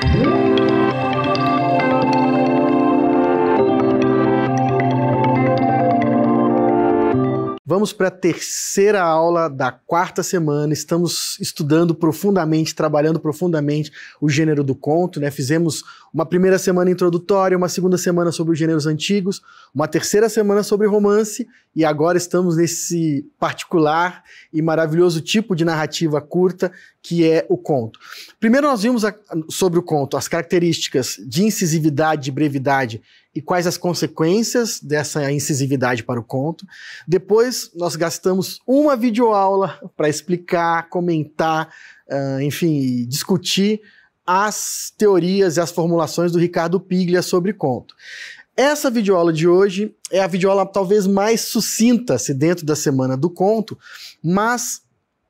Thank you. Vamos para a terceira aula da quarta semana. Estamos estudando profundamente, trabalhando profundamente o gênero do conto. Né? Fizemos uma primeira semana introdutória, uma segunda semana sobre os gêneros antigos, uma terceira semana sobre romance, e agora estamos nesse particular e maravilhoso tipo de narrativa curta que é o conto. Primeiro, nós vimos a, sobre o conto as características de incisividade e brevidade e quais as consequências dessa incisividade para o conto. Depois, nós gastamos uma videoaula para explicar, comentar, uh, enfim, discutir as teorias e as formulações do Ricardo Piglia sobre conto. Essa videoaula de hoje é a videoaula talvez mais sucinta-se dentro da semana do conto, mas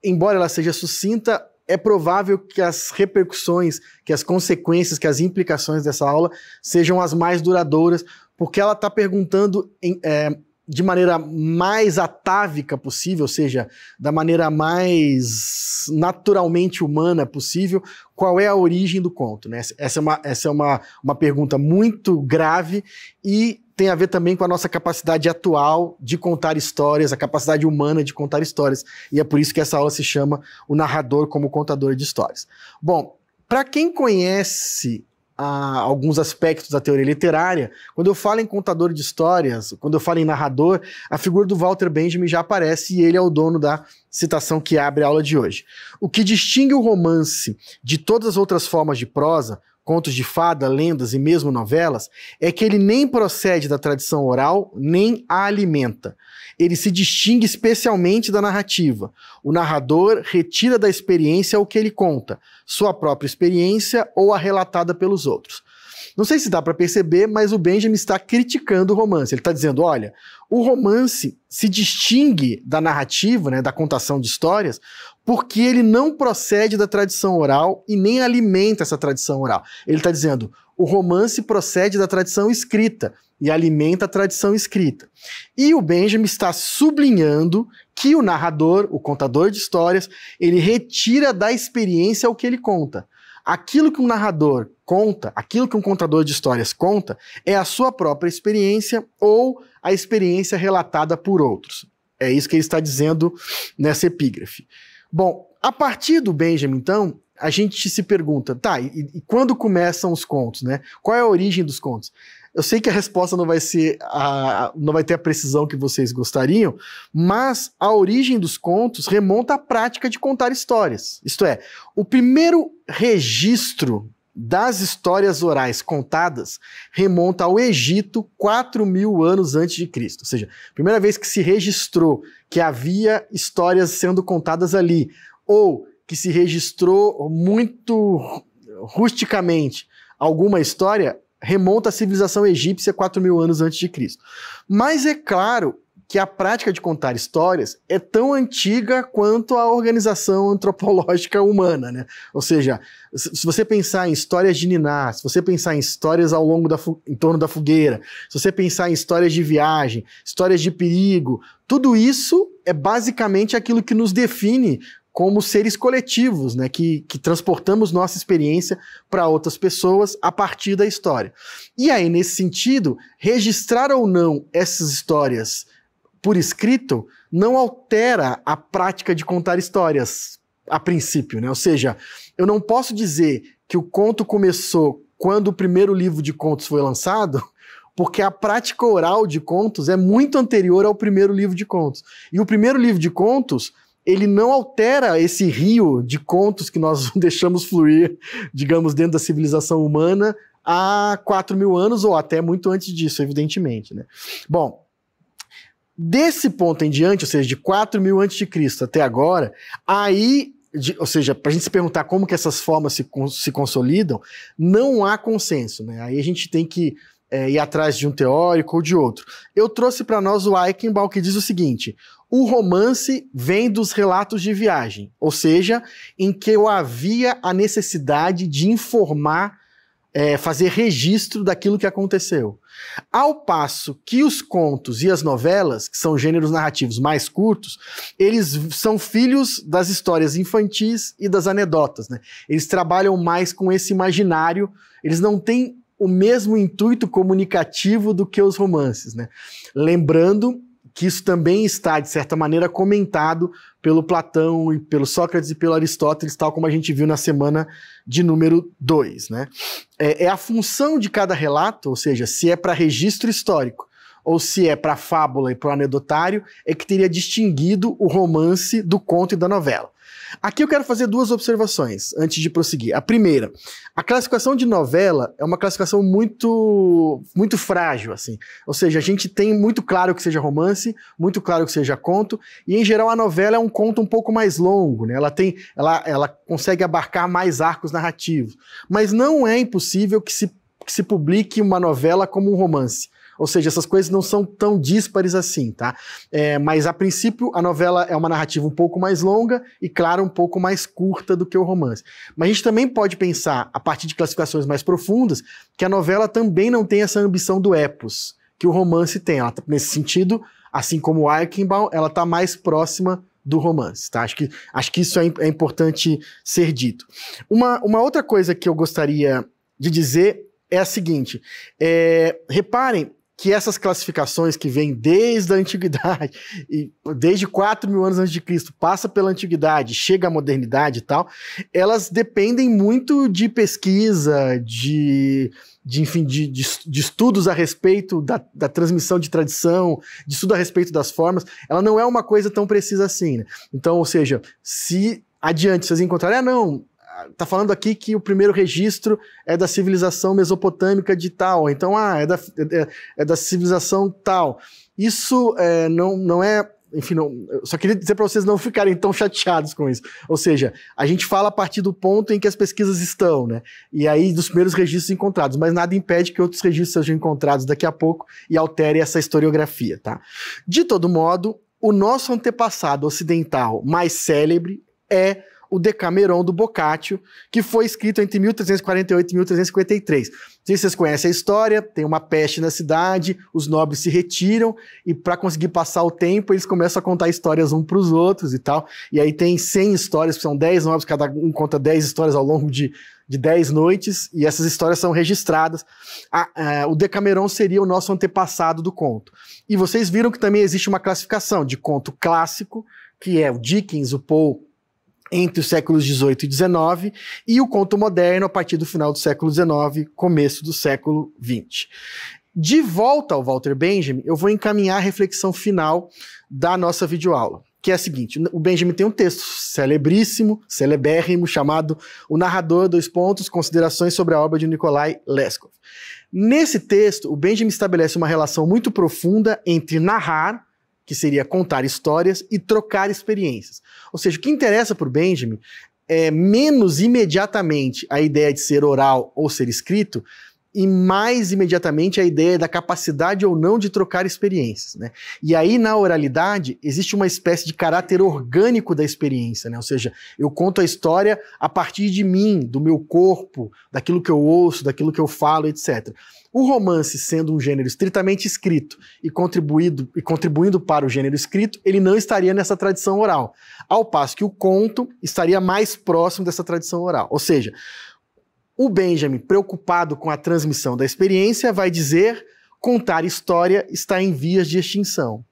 embora ela seja sucinta, é provável que as repercussões, que as consequências, que as implicações dessa aula sejam as mais duradouras, porque ela está perguntando em, é, de maneira mais atávica possível, ou seja, da maneira mais naturalmente humana possível, qual é a origem do conto. Né? Essa é, uma, essa é uma, uma pergunta muito grave e tem a ver também com a nossa capacidade atual de contar histórias, a capacidade humana de contar histórias. E é por isso que essa aula se chama O Narrador como Contador de Histórias. Bom, para quem conhece ah, alguns aspectos da teoria literária, quando eu falo em contador de histórias, quando eu falo em narrador, a figura do Walter Benjamin já aparece e ele é o dono da citação que abre a aula de hoje. O que distingue o romance de todas as outras formas de prosa, contos de fada, lendas e mesmo novelas, é que ele nem procede da tradição oral, nem a alimenta. Ele se distingue especialmente da narrativa. O narrador retira da experiência o que ele conta, sua própria experiência ou a relatada pelos outros. Não sei se dá para perceber, mas o Benjamin está criticando o romance. Ele está dizendo: olha, o romance se distingue da narrativa, né, da contação de histórias, porque ele não procede da tradição oral e nem alimenta essa tradição oral. Ele está dizendo: o romance procede da tradição escrita e alimenta a tradição escrita. E o Benjamin está sublinhando que o narrador, o contador de histórias, ele retira da experiência o que ele conta. Aquilo que um narrador conta, aquilo que um contador de histórias conta, é a sua própria experiência ou a experiência relatada por outros. É isso que ele está dizendo nessa epígrafe. Bom, a partir do Benjamin, então, a gente se pergunta, tá, e, e, quando começam os contos, né? Qual é a origem dos contos? Eu sei que a resposta não vai ser a, não vai ter a precisão que vocês gostariam, mas a origem dos contos remonta à prática de contar histórias. Isto é, o primeiro registro das histórias orais contadas remonta ao Egito 4 mil anos antes de Cristo. Ou seja, primeira vez que se registrou que havia histórias sendo contadas ali, ou que se registrou muito rusticamente alguma história, remonta à civilização egípcia 4 mil anos antes de Cristo. Mas é claro que a prática de contar histórias é tão antiga quanto a organização antropológica humana, né? Ou seja, se você pensar em histórias de Niná, se você pensar em histórias ao longo da em torno da fogueira, se você pensar em histórias de viagem, histórias de perigo, tudo isso é basicamente aquilo que nos define como seres coletivos, né, que, que transportamos nossa experiência para outras pessoas a partir da história. E aí, nesse sentido, registrar ou não essas histórias por escrito não altera a prática de contar histórias, a princípio, né? Ou seja, eu não posso dizer que o conto começou quando o primeiro livro de contos foi lançado, porque a prática oral de contos é muito anterior ao primeiro livro de contos. E o primeiro livro de contos, ele não altera esse rio de contos que nós deixamos fluir, digamos, dentro da civilização humana há 4 mil anos ou até muito antes disso, evidentemente, né? Bom, Desse ponto em diante, ou seja, de 4 mil antes de Cristo até agora, aí, de, ou seja, para a gente se perguntar como que essas formas se, se consolidam, não há consenso, né? Aí a gente tem que é, ir atrás de um teórico ou de outro. Eu trouxe para nós o Eichenbaum que diz o seguinte: o romance vem dos relatos de viagem, ou seja, em que eu havia a necessidade de informar é, fazer registro daquilo que aconteceu. Ao passo que os contos e as novelas, que são gêneros narrativos mais curtos, eles são filhos das histórias infantis e das anedotas. Né? Eles trabalham mais com esse imaginário, eles não têm o mesmo intuito comunicativo do que os romances. Né? Lembrando que isso também está, de certa maneira, comentado pelo Platão e pelo Sócrates e pelo Aristóteles, tal como a gente viu na semana de número 2. Né? É, é, a função de cada relato, ou seja, se é para registro histórico ou se é para fábula e para o anedotário, é que teria distinguido o romance do conto e da novela. Aqui eu quero fazer duas observações antes de prosseguir. A primeira, a classificação de novela é uma classificação muito muito frágil, assim. Ou seja, a gente tem muito claro que seja romance, muito claro que seja conto, e em geral a novela é um conto um pouco mais longo, né? Ela tem, ela, ela consegue abarcar mais arcos narrativos, mas não é impossível que se que se publique uma novela como um romance. Ou seja, essas coisas não são tão díspares assim, tá? É, mas a princípio a novela é uma narrativa um pouco mais longa e, claro, um pouco mais curta do que o romance. Mas a gente também pode pensar, a partir de classificações mais profundas, que a novela também não tem essa ambição do epos que o romance tem. Ela, tá, nesse sentido, assim como o Eichenbaum, ela está mais próxima do romance, tá? Acho que, acho que isso é, é, importante ser dito. Uma, uma outra coisa que eu gostaria de dizer é a seguinte: é, reparem que essas classificações que vêm desde a antiguidade, e desde 4 mil anos antes de Cristo, passa pela antiguidade, chega à modernidade e tal, elas dependem muito de pesquisa, de, de enfim, de, de, de estudos a respeito da, da, transmissão de tradição, de estudo a respeito das formas. Ela não é uma coisa tão precisa assim. Né? Então, ou seja, se adiante vocês encontrarem, ah, não, tá falando aqui que o primeiro registro é da civilização mesopotâmica de tal, então ah, é da, é, é da civilização tal. Isso é, não, não é. Enfim, não, só queria dizer para vocês não ficarem tão chateados com isso. Ou seja, a gente fala a partir do ponto em que as pesquisas estão, né? E aí dos primeiros registros encontrados, mas nada impede que outros registros sejam encontrados daqui a pouco e altere essa historiografia, tá? De todo modo, o nosso antepassado ocidental mais célebre é o Decameron do Boccaccio, que foi escrito entre 1348 e 1353. Se vocês conhecem a história, tem uma peste na cidade, os nobres se retiram e para conseguir passar o tempo, eles começam a contar histórias um para os outros e tal. E aí tem 100 histórias, que são 10 nobres, cada um conta 10 histórias ao longo de de 10 noites, e essas histórias são registradas. A, a, é, o Decameron seria o nosso antepassado do conto. E vocês viram que também existe uma classificação de conto clássico, que é o Dickens, o Poe, entre os séculos 18 e 19 e o conto moderno a partir do final do século 19, começo do século 20. De volta ao Walter Benjamin, eu vou encaminhar a reflexão final da nossa videoaula, que é a seguinte: o Benjamin tem um texto celebríssimo, celebérrimo, chamado O Narrador, dois pontos, considerações sobre a obra de Nikolai Leskov. Nesse texto, o Benjamin estabelece uma relação muito profunda entre narrar que seria contar histórias e trocar experiências. Ou seja, o que interessa para o Benjamin é menos imediatamente a ideia de ser oral ou ser escrito e mais imediatamente a ideia da capacidade ou não de trocar experiências. Né? E aí, na oralidade, existe uma espécie de caráter orgânico da experiência, né? ou seja, eu conto a história a partir de mim, do meu corpo, daquilo que eu ouço, daquilo que eu falo, etc. O romance, sendo um gênero estritamente escrito e, contribuído, e contribuindo para o gênero escrito, ele não estaria nessa tradição oral. Ao passo que o conto estaria mais próximo dessa tradição oral. Ou seja, o Benjamin, preocupado com a transmissão da experiência, vai dizer contar história está em vias de extinção.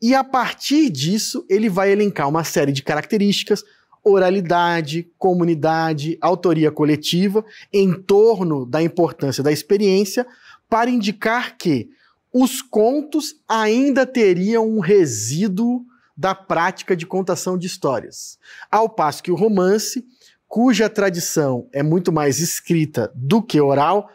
E a partir disso, ele vai elencar uma série de características, oralidade, comunidade, autoria coletiva, em torno da importância da experiência, para indicar que os contos ainda teriam um resíduo da prática de contação de histórias, ao passo que o romance, cuja tradição é muito mais escrita do que oral,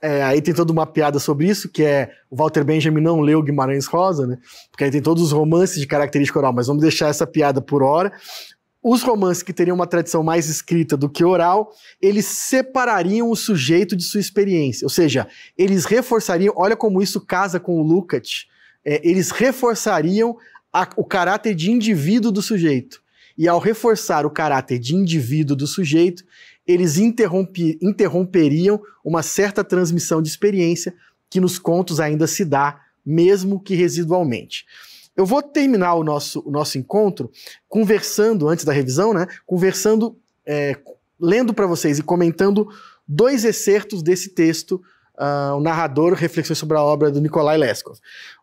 é, aí tem toda uma piada sobre isso, que é o Walter Benjamin não leu Guimarães Rosa, né? Porque aí tem todos os romances de característica oral, mas vamos deixar essa piada por hora os romances que teriam uma tradição mais escrita do que oral, eles separariam o sujeito de sua experiência. Ou seja, eles reforçariam, olha como isso casa com o Lukács, é, eles reforçariam a, o caráter de indivíduo do sujeito. E ao reforçar o caráter de indivíduo do sujeito, eles interromperiam uma certa transmissão de experiência que nos contos ainda se dá, mesmo que residualmente. Eu vou terminar o nosso, o nosso encontro conversando, antes da revisão, né? Conversando, é, lendo para vocês e comentando dois excertos desse texto, uh, o narrador Reflexões sobre a obra do Nikolai Leskov.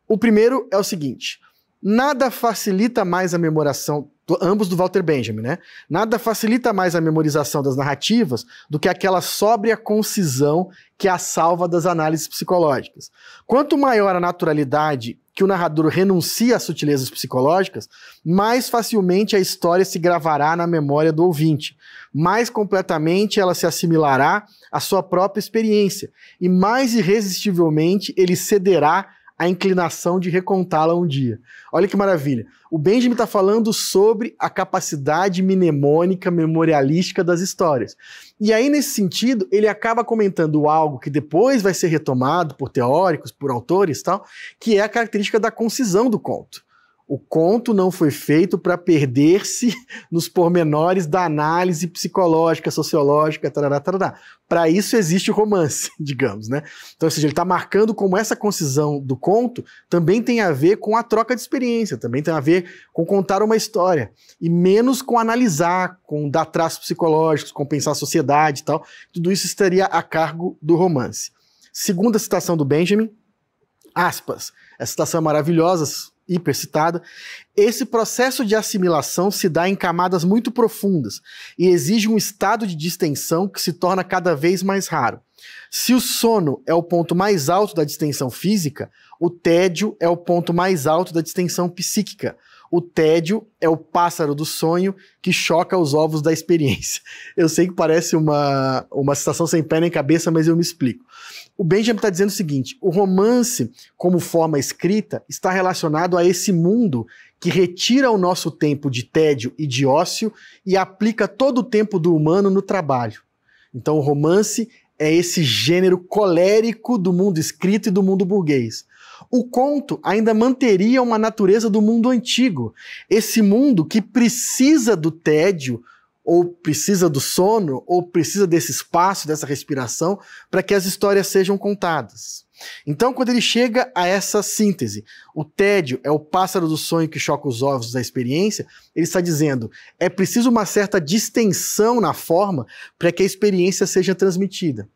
O primeiro é o seguinte: nada facilita mais a memoração ambos do Walter Benjamin, né? Nada facilita mais a memorização das narrativas do que aquela sóbria concisão que é a salva das análises psicológicas. Quanto maior a naturalidade que o narrador renuncia às sutilezas psicológicas, mais facilmente a história se gravará na memória do ouvinte, mais completamente ela se assimilará à sua própria experiência e mais irresistivelmente ele cederá a inclinação de recontá-la um dia. Olha que maravilha. O Benjamin está falando sobre a capacidade mnemônica memorialística das histórias. E aí, nesse sentido, ele acaba comentando algo que depois vai ser retomado por teóricos, por autores tal, que é a característica da concisão do conto. O conto não foi feito para perder-se nos pormenores da análise psicológica, sociológica, tarará, tarará. Para isso existe o romance, digamos, né? Então, ou seja, ele está marcando como essa concisão do conto também tem a ver com a troca de experiência, também tem a ver com contar uma história, e menos com analisar, com dar traços psicológicos, com pensar a sociedade e tal. Tudo isso estaria a cargo do romance. Segunda citação do Benjamin, aspas. Essa citação é maravilhosa, hipercitada, esse processo de assimilação se dá em camadas muito profundas e exige um estado de distensão que se torna cada vez mais raro. Se o sono é o ponto mais alto da distensão física, o tédio é o ponto mais alto da distensão psíquica, o tédio é o pássaro do sonho que choca os ovos da experiência. Eu sei que parece uma, uma citação sem pé nem cabeça, mas eu me explico. O Benjamin está dizendo o seguinte: o romance, como forma escrita, está relacionado a esse mundo que retira o nosso tempo de tédio e de ócio e aplica todo o tempo do humano no trabalho. Então, o romance é esse gênero colérico do mundo escrito e do mundo burguês o conto ainda manteria uma natureza do mundo antigo, esse mundo que precisa do tédio, ou precisa do sono, ou precisa desse espaço, dessa respiração, para que as histórias sejam contadas. Então, quando ele chega a essa síntese, o tédio é o pássaro do sonho que choca os ovos da experiência, ele está dizendo, é preciso uma certa distensão na forma para que a experiência seja transmitida.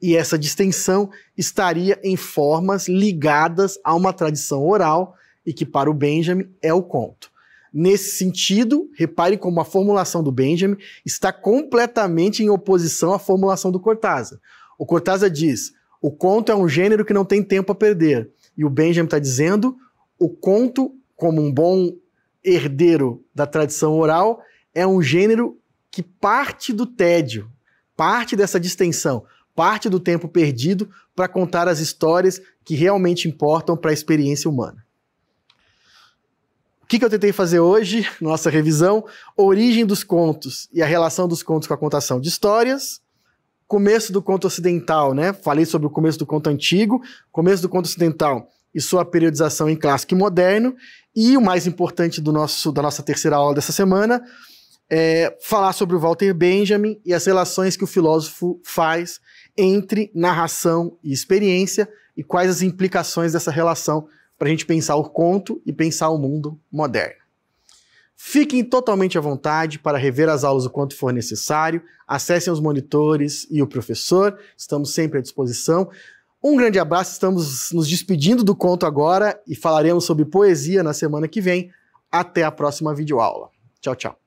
E essa distensão estaria em formas ligadas a uma tradição oral e que para o Benjamin é o conto. Nesse sentido, repare como a formulação do Benjamin está completamente em oposição à formulação do Cortázar. O Cortázar diz: o conto é um gênero que não tem tempo a perder. E o Benjamin está dizendo: o conto, como um bom herdeiro da tradição oral, é um gênero que parte do tédio, parte dessa distensão parte do tempo perdido para contar as histórias que realmente importam para a experiência humana. O que, que eu tentei fazer hoje, nossa revisão? Origem dos contos e a relação dos contos com a contação de histórias começo do conto ocidental, né? Falei sobre o começo do conto antigo, começo do conto ocidental e sua periodização em clássico e moderno. E o mais importante do nosso, da nossa terceira aula dessa semana é falar sobre o Walter Benjamin e as relações que o filósofo faz entre narração e experiência e quais as implicações dessa relação para a gente pensar o conto e pensar o mundo moderno. Fiquem totalmente à vontade para rever as aulas o quanto for necessário, acessem os monitores e o professor, estamos sempre à disposição. Um grande abraço, estamos nos despedindo do conto agora e falaremos sobre poesia na semana que vem. Até a próxima videoaula. Tchau, tchau.